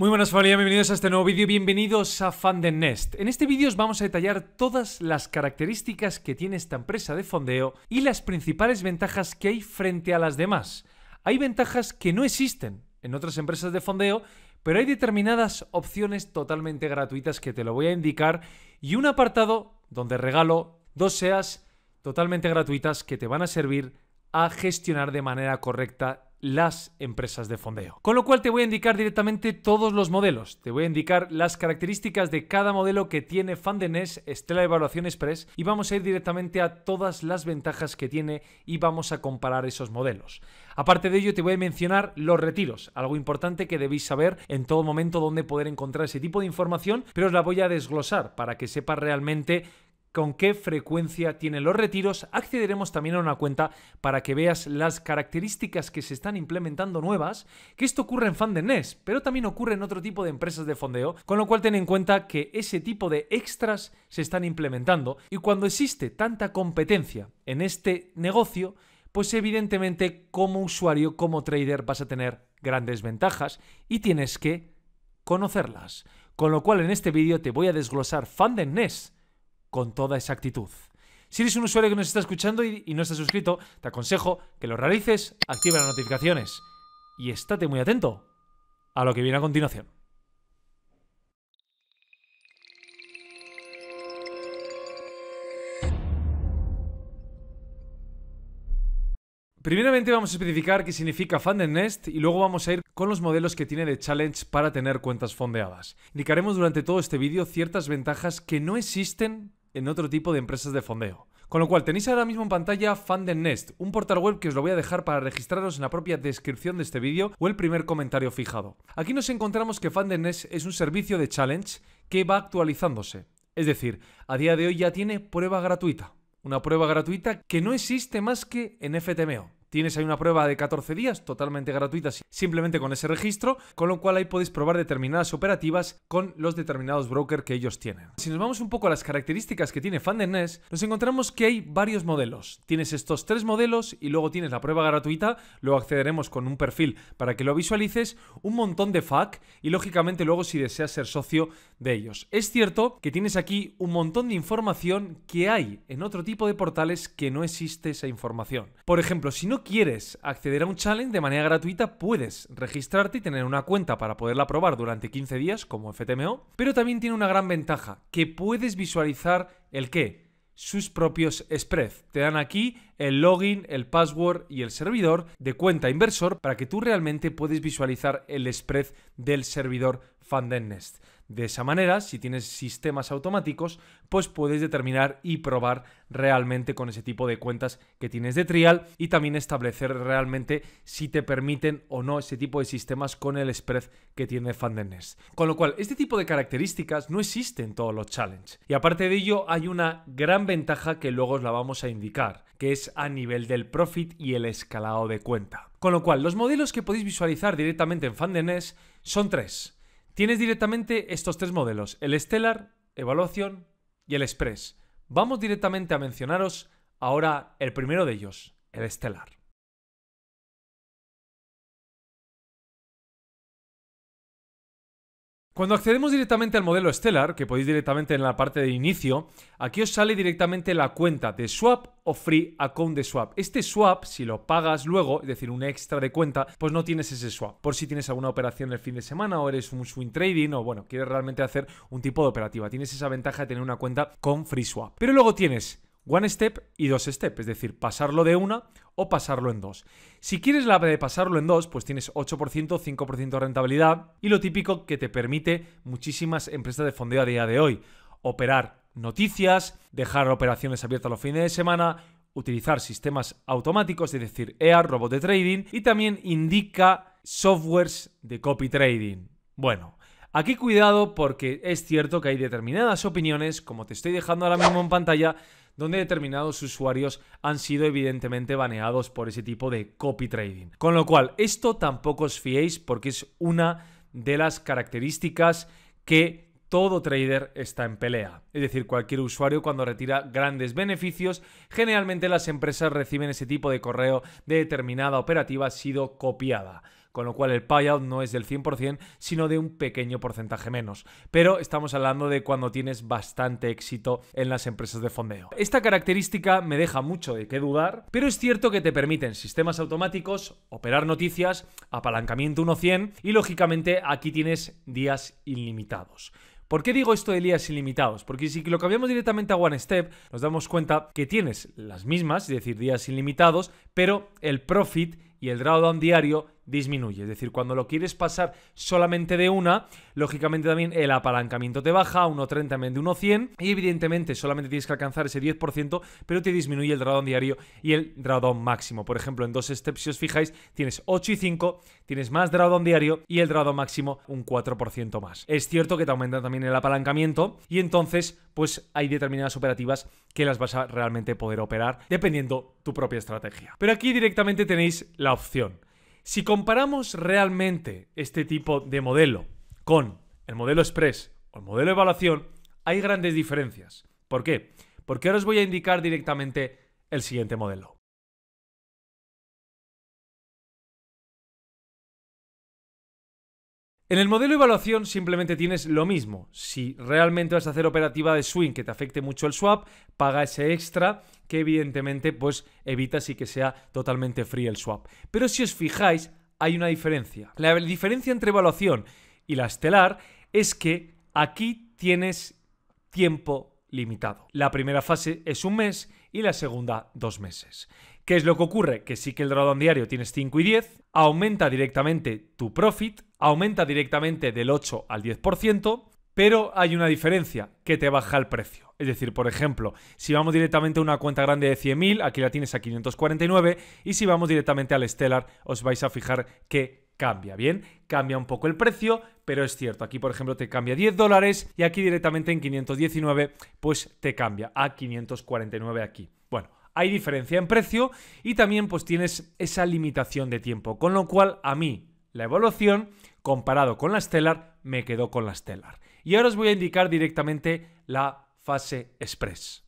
Muy buenas familia, bienvenidos a este nuevo vídeo, bienvenidos a Funden Nest. En este vídeo os vamos a detallar todas las características que tiene esta empresa de fondeo y las principales ventajas que hay frente a las demás. Hay ventajas que no existen en otras empresas de fondeo, pero hay determinadas opciones totalmente gratuitas que te lo voy a indicar y un apartado donde regalo dos SEAs totalmente gratuitas que te van a servir a gestionar de manera correcta las empresas de fondeo. Con lo cual te voy a indicar directamente todos los modelos. Te voy a indicar las características de cada modelo que tiene Fandenes, Estela Evaluación Express y vamos a ir directamente a todas las ventajas que tiene y vamos a comparar esos modelos. Aparte de ello te voy a mencionar los retiros, algo importante que debéis saber en todo momento dónde poder encontrar ese tipo de información, pero os la voy a desglosar para que sepa realmente con qué frecuencia tienen los retiros, accederemos también a una cuenta para que veas las características que se están implementando nuevas, que esto ocurre en Fandenés, pero también ocurre en otro tipo de empresas de fondeo, con lo cual ten en cuenta que ese tipo de extras se están implementando y cuando existe tanta competencia en este negocio, pues evidentemente como usuario, como trader vas a tener grandes ventajas y tienes que conocerlas. Con lo cual en este vídeo te voy a desglosar Fandenness con toda exactitud. Si eres un usuario que nos está escuchando y, no estás suscrito, te aconsejo que lo realices, activa las notificaciones y estate muy atento a lo que viene a continuación. Primeramente vamos a especificar qué significa Funded Nest y luego vamos a ir con los modelos que tiene de Challenge para tener cuentas fondeadas. Indicaremos durante todo este vídeo ciertas ventajas que no existen en otro tipo de empresas de fondeo. Con lo cual, tenéis ahora mismo en pantalla Nest, un portal web que os lo voy a dejar para registraros en la propia descripción de este vídeo o el primer comentario fijado. Aquí nos encontramos que Nest es un servicio de challenge que va actualizándose. Es decir, a día de hoy ya tiene prueba gratuita. Una prueba gratuita que no existe más que en FTMO. Tienes ahí una prueba de 14 días totalmente gratuita simplemente con ese registro, con lo cual ahí podéis probar determinadas operativas con los determinados brokers que ellos tienen. Si nos vamos un poco a las características que tiene FanDNet, nos encontramos que hay varios modelos. Tienes estos tres modelos y luego tienes la prueba gratuita, luego accederemos con un perfil para que lo visualices, un montón de FAQ y lógicamente luego si deseas ser socio de ellos. Es cierto que tienes aquí un montón de información que hay en otro tipo de portales que no existe esa información. Por ejemplo, si no quieres acceder a un challenge de manera gratuita, puedes registrarte y tener una cuenta para poderla probar durante 15 días como FTMO, pero también tiene una gran ventaja, que puedes visualizar el qué, sus propios spreads. Te dan aquí el login, el password y el servidor de cuenta inversor para que tú realmente puedes visualizar el spread del servidor FandenNest. De esa manera, si tienes sistemas automáticos, pues puedes determinar y probar realmente con ese tipo de cuentas que tienes de trial y también establecer realmente si te permiten o no ese tipo de sistemas con el spread que tiene Fundenest. Con lo cual, este tipo de características no existen en todos los challenges. Y aparte de ello, hay una gran ventaja que luego os la vamos a indicar, que es a nivel del profit y el escalado de cuenta. Con lo cual, los modelos que podéis visualizar directamente en Fundenest son tres Tienes directamente estos tres modelos, el Stellar, Evaluación y el Express. Vamos directamente a mencionaros ahora el primero de ellos, el Stellar. Cuando accedemos directamente al modelo Stellar, que podéis directamente en la parte de inicio, aquí os sale directamente la cuenta de Swap o Free Account de Swap. Este Swap, si lo pagas luego, es decir, un extra de cuenta, pues no tienes ese Swap. Por si tienes alguna operación el fin de semana o eres un swing trading o, bueno, quieres realmente hacer un tipo de operativa. Tienes esa ventaja de tener una cuenta con Free Swap. Pero luego tienes one step y dos step, es decir, pasarlo de una o pasarlo en dos. Si quieres la de pasarlo en dos, pues tienes 8%, 5% de rentabilidad y lo típico que te permite muchísimas empresas de fondeo a día de hoy. Operar noticias, dejar operaciones abiertas los fines de semana, utilizar sistemas automáticos, es decir, EAR, robot de trading, y también indica softwares de copy trading. Bueno, aquí cuidado porque es cierto que hay determinadas opiniones, como te estoy dejando ahora mismo en pantalla, donde determinados usuarios han sido evidentemente baneados por ese tipo de copy trading. Con lo cual, esto tampoco os fiéis porque es una de las características que todo trader está en pelea. Es decir, cualquier usuario cuando retira grandes beneficios, generalmente las empresas reciben ese tipo de correo de determinada operativa ha sido copiada con lo cual el payout no es del 100%, sino de un pequeño porcentaje menos. Pero estamos hablando de cuando tienes bastante éxito en las empresas de fondeo. Esta característica me deja mucho de qué dudar, pero es cierto que te permiten sistemas automáticos, operar noticias, apalancamiento 1-100 y lógicamente aquí tienes días ilimitados. ¿Por qué digo esto de días ilimitados? Porque si lo cambiamos directamente a One Step, nos damos cuenta que tienes las mismas, es decir, días ilimitados, pero el profit y el drawdown diario disminuye. Es decir, cuando lo quieres pasar solamente de una, lógicamente también el apalancamiento te baja a 1.30 en vez de 1.100 y evidentemente solamente tienes que alcanzar ese 10%, pero te disminuye el drawdown diario y el drawdown máximo. Por ejemplo, en dos steps, si os fijáis, tienes 8 y 5, tienes más drawdown diario y el drawdown máximo un 4% más. Es cierto que te aumenta también el apalancamiento y entonces pues hay determinadas operativas que las vas a realmente poder operar dependiendo tu propia estrategia. Pero aquí directamente tenéis la opción si comparamos realmente este tipo de modelo con el modelo Express o el modelo de evaluación, hay grandes diferencias. ¿Por qué? Porque ahora os voy a indicar directamente el siguiente modelo. En el modelo de evaluación simplemente tienes lo mismo. Si realmente vas a hacer operativa de swing que te afecte mucho el swap, paga ese extra que evidentemente pues evitas y que sea totalmente free el swap. Pero si os fijáis, hay una diferencia. La diferencia entre evaluación y la estelar es que aquí tienes tiempo limitado. La primera fase es un mes y la segunda dos meses. ¿Qué es lo que ocurre? Que sí que el drawdown diario tienes 5 y 10, aumenta directamente tu profit, aumenta directamente del 8 al 10%, pero hay una diferencia que te baja el precio. Es decir, por ejemplo, si vamos directamente a una cuenta grande de 100.000, aquí la tienes a 549, y si vamos directamente al Stellar, os vais a fijar que cambia, ¿bien? Cambia un poco el precio, pero es cierto, aquí por ejemplo te cambia 10 dólares y aquí directamente en 519 pues te cambia a 549 aquí. Bueno, hay diferencia en precio y también pues tienes esa limitación de tiempo, con lo cual a mí la evolución, comparado con la Stellar me quedó con la Stellar. Y ahora os voy a indicar directamente la fase express.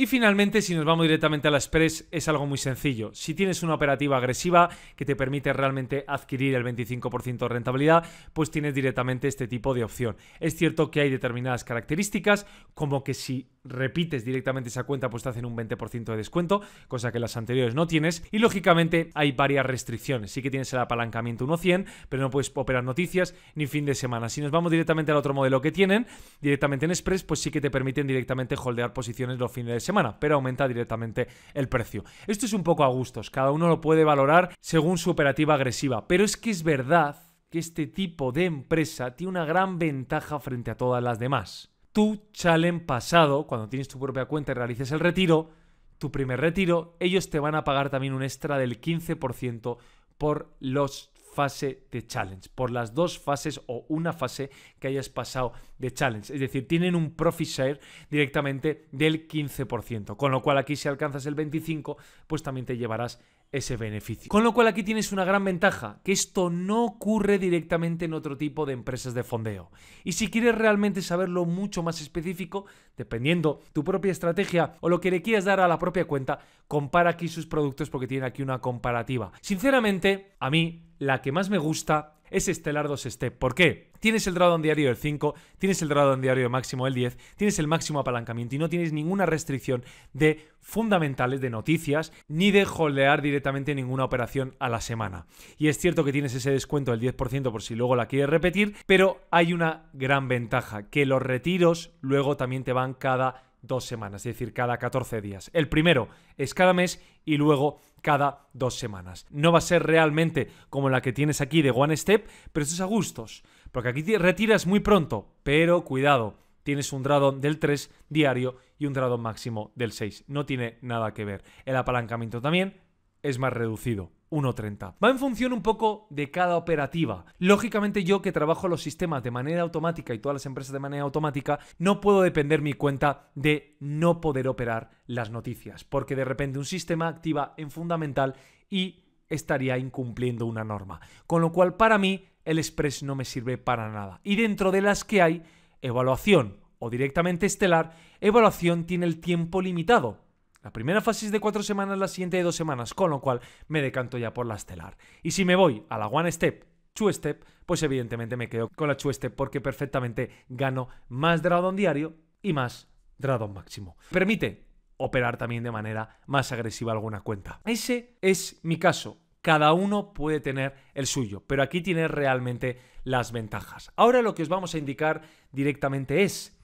Y finalmente, si nos vamos directamente a la Express, es algo muy sencillo. Si tienes una operativa agresiva que te permite realmente adquirir el 25% de rentabilidad, pues tienes directamente este tipo de opción. Es cierto que hay determinadas características, como que si repites directamente esa cuenta, pues te hacen un 20% de descuento, cosa que las anteriores no tienes. Y lógicamente hay varias restricciones. Sí que tienes el apalancamiento 1-100, pero no puedes operar noticias ni fin de semana. Si nos vamos directamente al otro modelo que tienen, directamente en Express, pues sí que te permiten directamente holdear posiciones los fines de semana semana, pero aumenta directamente el precio. Esto es un poco a gustos, cada uno lo puede valorar según su operativa agresiva, pero es que es verdad que este tipo de empresa tiene una gran ventaja frente a todas las demás. Tu chalen pasado, cuando tienes tu propia cuenta y realices el retiro, tu primer retiro, ellos te van a pagar también un extra del 15% por los fase de challenge, por las dos fases o una fase que hayas pasado de challenge. Es decir, tienen un profit share directamente del 15%, con lo cual aquí si alcanzas el 25, pues también te llevarás ese beneficio. Con lo cual aquí tienes una gran ventaja, que esto no ocurre directamente en otro tipo de empresas de fondeo. Y si quieres realmente saberlo mucho más específico, dependiendo tu propia estrategia o lo que le quieras dar a la propia cuenta, compara aquí sus productos porque tiene aquí una comparativa. Sinceramente, a mí la que más me gusta es Estelar 2 Step. ¿Por qué? Tienes el drawdown diario del 5, tienes el drawdown diario máximo del 10, tienes el máximo apalancamiento y no tienes ninguna restricción de fundamentales, de noticias, ni de holdear directamente ninguna operación a la semana. Y es cierto que tienes ese descuento del 10% por si luego la quieres repetir, pero hay una gran ventaja, que los retiros luego también te van cada dos semanas, es decir, cada 14 días. El primero es cada mes y luego cada dos semanas. No va a ser realmente como la que tienes aquí de One Step, pero esto es a gustos, porque aquí te retiras muy pronto, pero cuidado, tienes un grado del 3 diario y un grado máximo del 6. No tiene nada que ver. El apalancamiento también es más reducido. 1.30. Va en función un poco de cada operativa. Lógicamente yo que trabajo los sistemas de manera automática y todas las empresas de manera automática, no puedo depender mi cuenta de no poder operar las noticias, porque de repente un sistema activa en fundamental y estaría incumpliendo una norma. Con lo cual para mí el Express no me sirve para nada. Y dentro de las que hay, evaluación o directamente estelar, evaluación tiene el tiempo limitado la primera fase es de cuatro semanas, la siguiente de dos semanas, con lo cual me decanto ya por la estelar. Y si me voy a la One Step, Two Step, pues evidentemente me quedo con la Two Step porque perfectamente gano más dragón diario y más dragón máximo. Permite operar también de manera más agresiva alguna cuenta. Ese es mi caso. Cada uno puede tener el suyo, pero aquí tiene realmente las ventajas. Ahora lo que os vamos a indicar directamente es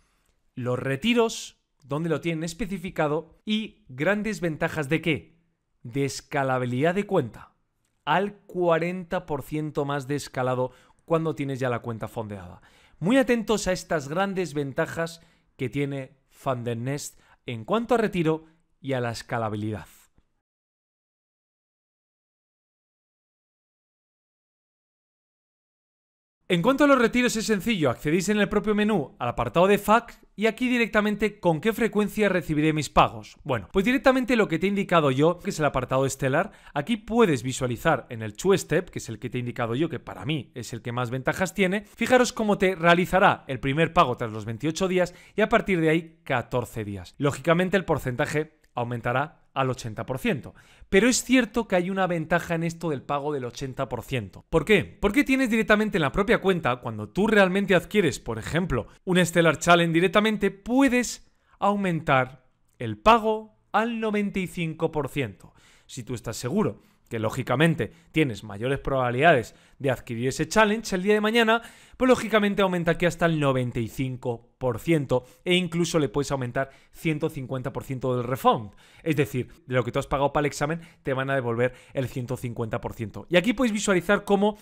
los retiros donde lo tienen especificado y grandes ventajas de qué? De escalabilidad de cuenta. Al 40% más de escalado cuando tienes ya la cuenta fondeada. Muy atentos a estas grandes ventajas que tiene Nest en cuanto a retiro y a la escalabilidad. En cuanto a los retiros es sencillo, accedéis en el propio menú al apartado de FAC y aquí directamente con qué frecuencia recibiré mis pagos. Bueno, pues directamente lo que te he indicado yo, que es el apartado estelar, aquí puedes visualizar en el two step, que es el que te he indicado yo, que para mí es el que más ventajas tiene, fijaros cómo te realizará el primer pago tras los 28 días y a partir de ahí 14 días. Lógicamente el porcentaje aumentará al 80%. Pero es cierto que hay una ventaja en esto del pago del 80%. ¿Por qué? Porque tienes directamente en la propia cuenta, cuando tú realmente adquieres, por ejemplo, un Stellar Challenge directamente, puedes aumentar el pago al 95%, si tú estás seguro que lógicamente tienes mayores probabilidades de adquirir ese challenge el día de mañana, pues lógicamente aumenta aquí hasta el 95% e incluso le puedes aumentar 150% del refund. Es decir, de lo que tú has pagado para el examen te van a devolver el 150%. Y aquí puedes visualizar cómo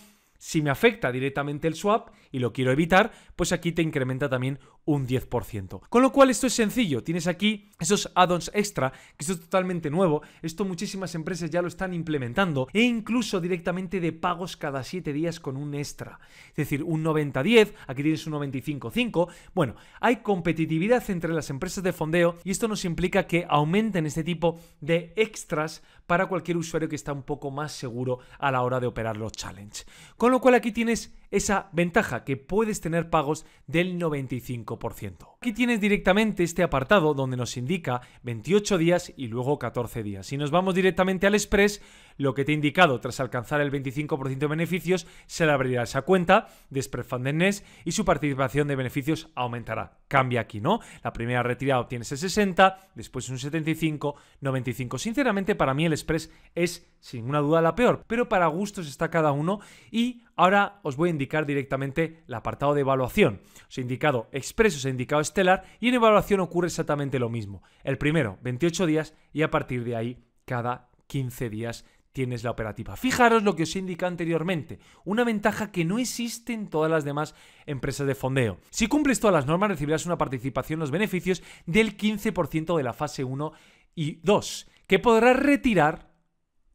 si me afecta directamente el swap y lo quiero evitar, pues aquí te incrementa también un 10%. Con lo cual esto es sencillo, tienes aquí esos add-ons extra, que esto es totalmente nuevo, esto muchísimas empresas ya lo están implementando e incluso directamente de pagos cada 7 días con un extra, es decir, un 90-10, aquí tienes un 95-5, bueno, hay competitividad entre las empresas de fondeo y esto nos implica que aumenten este tipo de extras para cualquier usuario que está un poco más seguro a la hora de operar los challenges lo cual aquí tienes esa ventaja que puedes tener pagos del 95%. Aquí tienes directamente este apartado donde nos indica 28 días y luego 14 días. Si nos vamos directamente al Express, lo que te he indicado tras alcanzar el 25% de beneficios, se le abrirá esa cuenta de Express y su participación de beneficios aumentará. Cambia aquí, ¿no? La primera retirada obtienes el 60, después un 75, 95. Sinceramente, para mí el Express es sin ninguna duda la peor, pero para gustos está cada uno y Ahora os voy a indicar directamente el apartado de evaluación. Os he indicado expreso, os he indicado estelar y en evaluación ocurre exactamente lo mismo. El primero, 28 días y a partir de ahí cada 15 días tienes la operativa. Fijaros lo que os indica anteriormente, una ventaja que no existe en todas las demás empresas de fondeo. Si cumples todas las normas recibirás una participación en los beneficios del 15% de la fase 1 y 2, que podrás retirar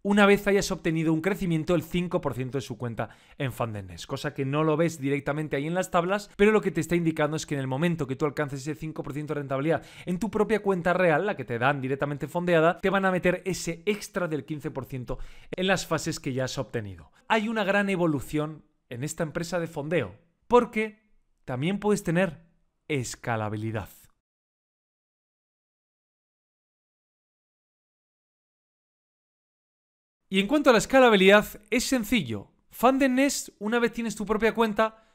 una vez hayas obtenido un crecimiento del 5% de su cuenta en Fundenes, cosa que no lo ves directamente ahí en las tablas, pero lo que te está indicando es que en el momento que tú alcances ese 5% de rentabilidad en tu propia cuenta real, la que te dan directamente fondeada, te van a meter ese extra del 15% en las fases que ya has obtenido. Hay una gran evolución en esta empresa de fondeo, porque también puedes tener escalabilidad. Y en cuanto a la escalabilidad, es sencillo. Funded Nest, una vez tienes tu propia cuenta,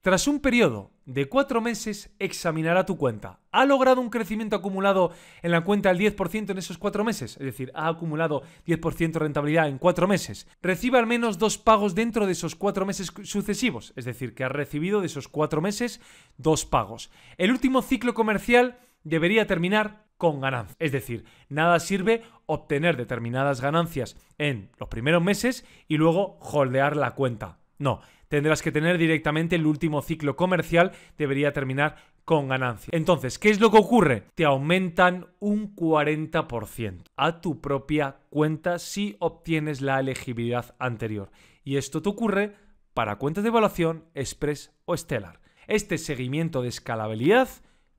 tras un periodo de cuatro meses examinará tu cuenta. ¿Ha logrado un crecimiento acumulado en la cuenta del 10% en esos cuatro meses? Es decir, ha acumulado 10% de rentabilidad en cuatro meses. Recibe al menos dos pagos dentro de esos cuatro meses sucesivos. Es decir, que ha recibido de esos cuatro meses dos pagos. El último ciclo comercial debería terminar con ganancia. Es decir, nada sirve obtener determinadas ganancias en los primeros meses y luego holdear la cuenta. No, tendrás que tener directamente el último ciclo comercial, debería terminar con ganancia. Entonces, ¿qué es lo que ocurre? Te aumentan un 40% a tu propia cuenta si obtienes la elegibilidad anterior. Y esto te ocurre para cuentas de evaluación, express o estelar. Este seguimiento de escalabilidad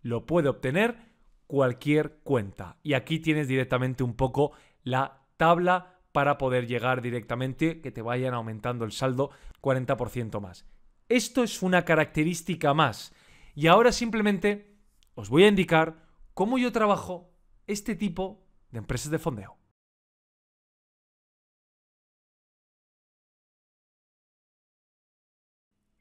lo puede obtener cualquier cuenta. Y aquí tienes directamente un poco la tabla para poder llegar directamente, que te vayan aumentando el saldo 40% más. Esto es una característica más. Y ahora simplemente os voy a indicar cómo yo trabajo este tipo de empresas de fondeo.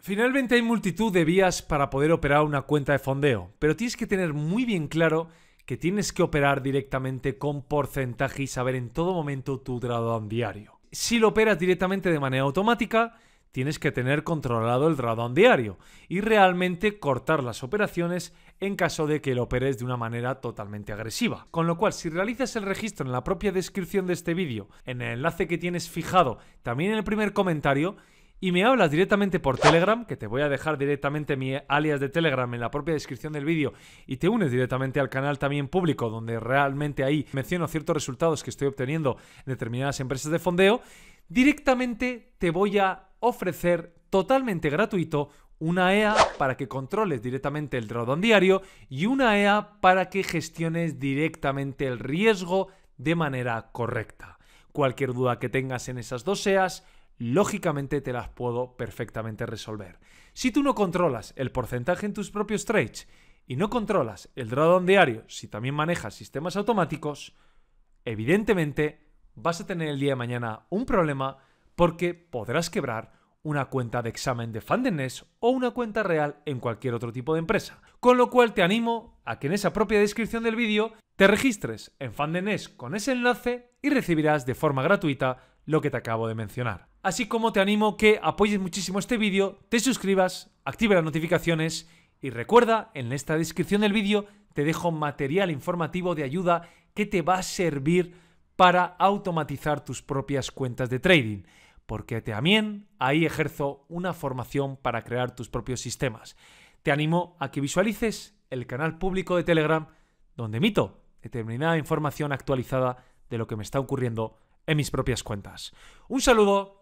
Finalmente hay multitud de vías para poder operar una cuenta de fondeo, pero tienes que tener muy bien claro que tienes que operar directamente con porcentaje y saber en todo momento tu dragón diario. Si lo operas directamente de manera automática, tienes que tener controlado el drawdown diario y realmente cortar las operaciones en caso de que lo operes de una manera totalmente agresiva. Con lo cual, si realizas el registro en la propia descripción de este vídeo, en el enlace que tienes fijado, también en el primer comentario, y me hablas directamente por Telegram, que te voy a dejar directamente mi alias de Telegram en la propia descripción del vídeo, y te unes directamente al canal también público, donde realmente ahí menciono ciertos resultados que estoy obteniendo en determinadas empresas de fondeo, directamente te voy a ofrecer totalmente gratuito una EA para que controles directamente el drawdown diario y una EA para que gestiones directamente el riesgo de manera correcta. Cualquier duda que tengas en esas dos EAs, lógicamente te las puedo perfectamente resolver. Si tú no controlas el porcentaje en tus propios trades y no controlas el drawdown diario, si también manejas sistemas automáticos, evidentemente vas a tener el día de mañana un problema porque podrás quebrar una cuenta de examen de Fundenes o una cuenta real en cualquier otro tipo de empresa. Con lo cual te animo a que en esa propia descripción del vídeo te registres en Fundenes con ese enlace y recibirás de forma gratuita lo que te acabo de mencionar. Así como te animo que apoyes muchísimo este vídeo, te suscribas, active las notificaciones y recuerda, en esta descripción del vídeo te dejo material informativo de ayuda que te va a servir para automatizar tus propias cuentas de trading, porque también ahí ejerzo una formación para crear tus propios sistemas. Te animo a que visualices el canal público de Telegram donde emito determinada información actualizada de lo que me está ocurriendo en mis propias cuentas. Un saludo